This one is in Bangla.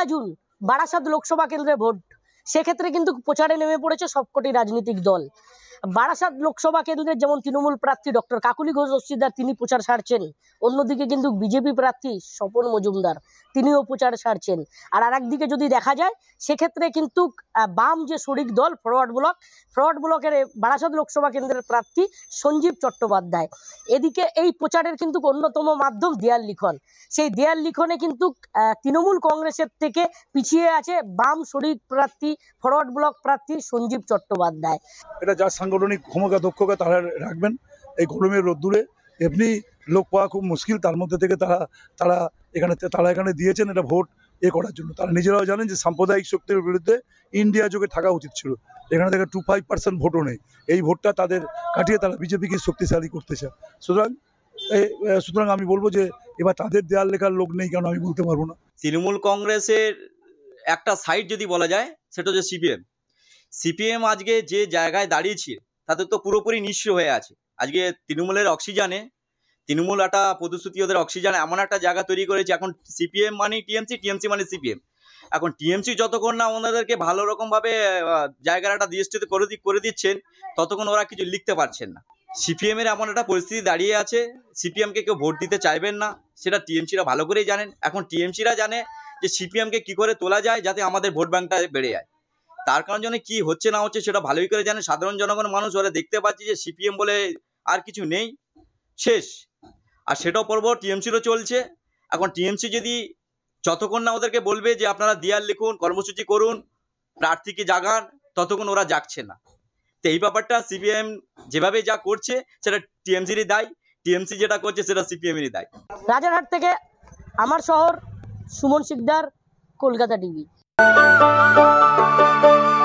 পয়লা জুন বারাসাত লোকসভা কেন্দ্রে ভোট সেক্ষেত্রে কিন্তু প্রচারে নেমে পড়েছে সবকটি রাজনৈতিক দল বারাসাত লোকসভা কেন্দ্রে যেমন তৃণমূল প্রার্থী ডক্টর কাকুলি ঘোষ রশ্মিদার তিনি প্রচার সারছেন অন্যদিকে কিন্তু বিজেপি প্রার্থী স্বপন মজুমদার তিনিও প্রচার সারছেন আর আর একদিকে যদি দেখা যায় সেক্ষেত্রে কিন্তু বাম যে শরিক দল ফরওয়ার্ড ব্লক ফরওয়ার্ড ব্লকের বারাসাত লোকসভা কেন্দ্রের প্রার্থী সঞ্জীব চট্টোপাধ্যায় এদিকে এই প্রচারের কিন্তু অন্যতম মাধ্যম দেয়াল লিখন সেই দেয়াল লিখনে কিন্তু তৃণমূল কংগ্রেসের থেকে পিছিয়ে আছে বাম শরিক প্রার্থী ফরওয়ার্ড ব্লক প্রার্থী সঞ্জীব চট্টোপাধ্যায় এটা যার সাংগঠনিক ক্ষমতা দক্ষকে তারা রাখবেন এই গরমের রোদ্দুরে এমনি লোক পাওয়া খুব মুশকিল তার মধ্যে থেকে তারা তারা এখানে তারা এখানে দিয়েছেন এটা ভোট এ করার জন্য তারা নিজেরাও জানেন যে সাম্প্রদায়িক শক্তির বিরুদ্ধে ইন্ডিয়া যোগে থাকা উচিত ছিল এখানে থেকে টু ফাইভ পার্সেন্ট ভোটও নেই এই ভোটটা তাদের কাটিয়ে তারা বিজেপিকে শক্তিশালী করতে চায় সুতরাং সুতরাং আমি বলবো যে এবার তাদের দেয়াল লেখার লোক নেই কেন আমি বলতে পারবো না তৃণমূল কংগ্রেসের একটা সাইড যদি বলা যায় সেটা হচ্ছে সিপিএম সিপিএম আজকে যে জায়গায় দাঁড়িয়েছে তাতে তো পুরোপুরি নিঃস্ব হয়ে আছে আজকে তৃণমূলের অক্সিজেনে তৃণমূল একটা প্রতিশ্রুতি ওদের অক্সিজেন এমন একটা জায়গা তৈরি করেছে এখন সিপিএম মানে টিএমসি টিএমসি মানে সিপিএম এখন টিএমসি যতক্ষণ না ওনাদেরকে ভালো রকমভাবে জায়গার একটা দৃষ্টিতে করে করে দিচ্ছেন ততক্ষণ ওরা কিছু লিখতে পারছেন না সিপিএমের এমন একটা পরিস্থিতি দাঁড়িয়ে আছে সিপিএমকে কেউ ভোট দিতে চাইবেন না সেটা টিএমসিরা ভালো করেই জানেন এখন টিএমসিরা জানে যে সিপিএমকে কি করে তোলা যায় যাতে আমাদের ভোট ব্যাংকটা বেড়ে যায় তার কারণ জন্য কি হচ্ছে না হচ্ছে সেটা ভালোই করে জানে সাধারণ জনগণ মানুষ ওরা দেখতে পাচ্ছি যে সিপিএম বলে আর কিছু নেই শেষ আর সেটাও পর্ব টিএমসিরও চলছে এখন টিএমসি যদি যতক্ষণ না ওদেরকে বলবে যে আপনারা দিয়ার লিখুন কর্মসূচি করুন প্রার্থীকে জাগান ততক্ষণ ওরা যাচ্ছে না তো এই ব্যাপারটা সিপিএম যেভাবে যা করছে সেটা টিএমসিরই দায় টিএমসি যেটা করছে সেটা সিপিএমেরই দায় রাজারহাট থেকে আমার শহর Suman Sikdar Kolkata TV Thank you.